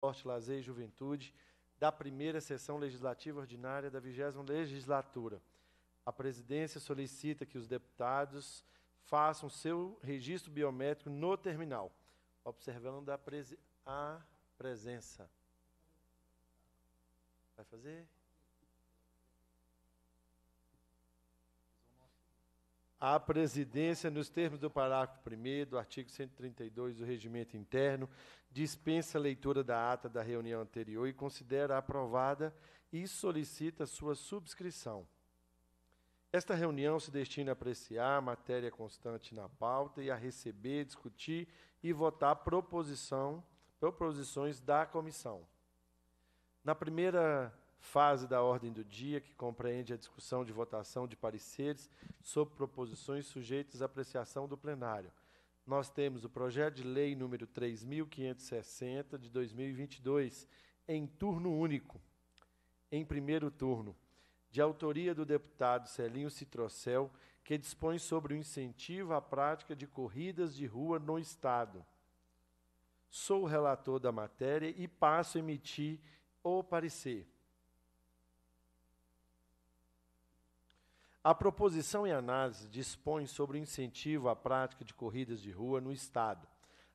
Esporte, Lazer e Juventude, da primeira sessão legislativa ordinária da vigésima legislatura. A presidência solicita que os deputados façam seu registro biométrico no terminal, observando a, a presença. Vai fazer? à presidência, nos termos do parágrafo 1 do artigo 132 do Regimento Interno, dispensa a leitura da ata da reunião anterior e considera aprovada e solicita sua subscrição. Esta reunião se destina a apreciar a matéria constante na pauta e a receber, discutir e votar proposição, proposições da comissão. Na primeira fase da ordem do dia, que compreende a discussão de votação de pareceres sobre proposições sujeitas à apreciação do plenário. Nós temos o projeto de lei número 3.560 de 2022, em turno único, em primeiro turno, de autoria do deputado Celinho Citrocel, que dispõe sobre o incentivo à prática de corridas de rua no Estado. Sou o relator da matéria e passo a emitir o parecer. A proposição e análise dispõe sobre o incentivo à prática de corridas de rua no Estado.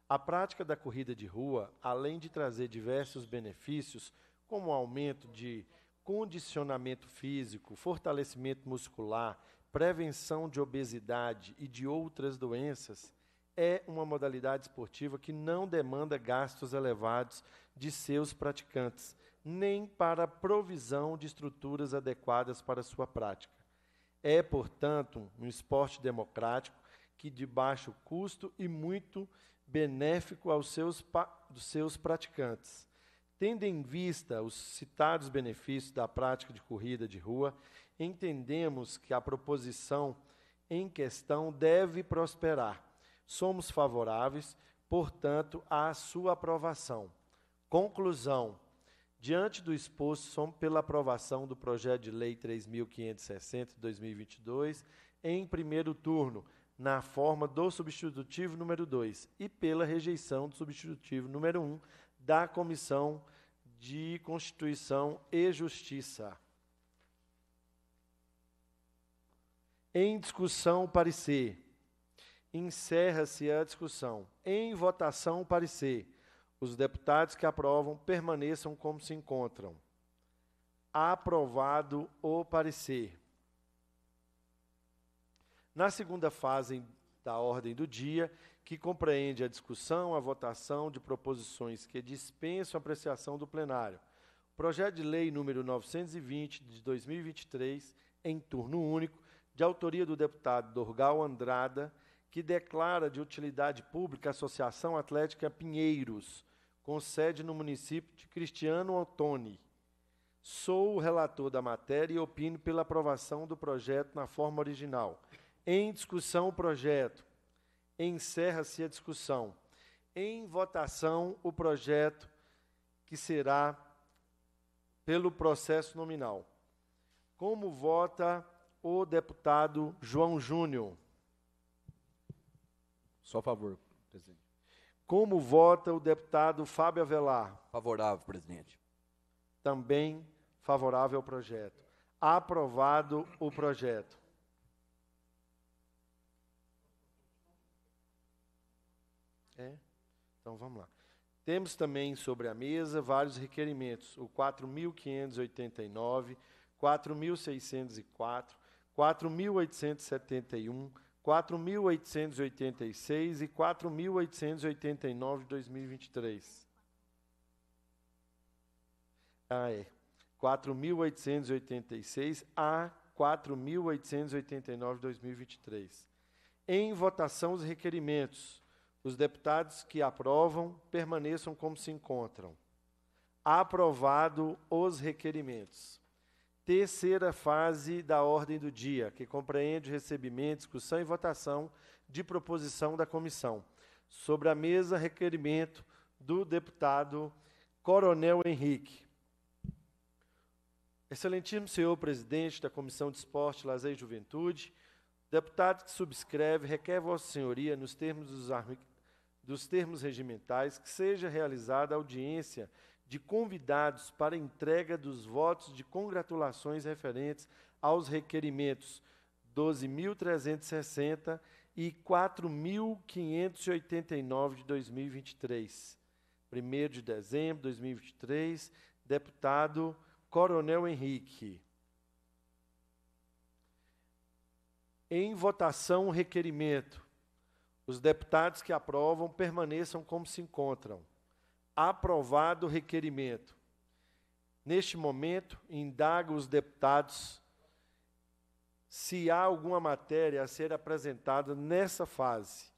A prática da corrida de rua, além de trazer diversos benefícios, como aumento de condicionamento físico, fortalecimento muscular, prevenção de obesidade e de outras doenças, é uma modalidade esportiva que não demanda gastos elevados de seus praticantes, nem para a provisão de estruturas adequadas para sua prática. É, portanto, um esporte democrático que de baixo custo e muito benéfico aos seus, dos seus praticantes. Tendo em vista os citados benefícios da prática de corrida de rua, entendemos que a proposição em questão deve prosperar. Somos favoráveis, portanto, à sua aprovação. Conclusão. Diante do exposto, som pela aprovação do projeto de lei 3.560 de 2022, em primeiro turno, na forma do substitutivo número 2 e pela rejeição do substitutivo número 1 um, da Comissão de Constituição e Justiça. Em discussão, parecer. Encerra-se a discussão. Em votação, parecer os deputados que aprovam permaneçam como se encontram. Aprovado o parecer. Na segunda fase da ordem do dia, que compreende a discussão, a votação de proposições que dispensam apreciação do plenário. Projeto de Lei número 920 de 2023, em turno único, de autoria do deputado Dorgal Andrada, que declara de utilidade pública a Associação Atlética Pinheiros, com sede no município de Cristiano Antoni. Sou o relator da matéria e opino pela aprovação do projeto na forma original. Em discussão o projeto. Encerra-se a discussão. Em votação o projeto que será pelo processo nominal. Como vota o deputado João Júnior? Só a favor, presidente. Como vota o deputado Fábio Avelar? Favorável, presidente. Também favorável ao projeto. Aprovado o projeto. É? Então vamos lá. Temos também sobre a mesa vários requerimentos: o 4.589, 4.604, 4.871. 4.886 e 4.889 de 2023. Ah, é. 4.886 a 4.889 de 2023. Em votação, os requerimentos. Os deputados que aprovam permaneçam como se encontram. Aprovado os requerimentos terceira fase da ordem do dia, que compreende recebimento, discussão e votação de proposição da comissão. Sobre a mesa, requerimento do deputado Coronel Henrique. Excelentíssimo senhor presidente da Comissão de Esporte, Lazer e Juventude, deputado que subscreve, requer Vossa Senhoria, nos termos dos, dos termos regimentais, que seja realizada audiência de convidados para entrega dos votos de congratulações referentes aos requerimentos 12.360 e 4.589 de 2023. 1 de dezembro de 2023, deputado Coronel Henrique. Em votação, o requerimento. Os deputados que aprovam permaneçam como se encontram. Aprovado o requerimento. Neste momento, indago os deputados se há alguma matéria a ser apresentada nessa fase.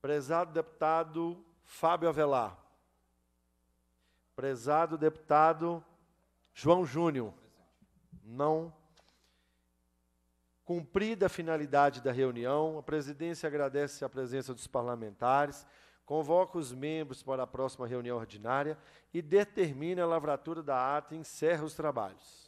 Prezado deputado Fábio Avelar. Prezado deputado João Júnior. Não. Cumprida a finalidade da reunião, a presidência agradece a presença dos parlamentares convoca os membros para a próxima reunião ordinária e determina a lavratura da ata e encerra os trabalhos.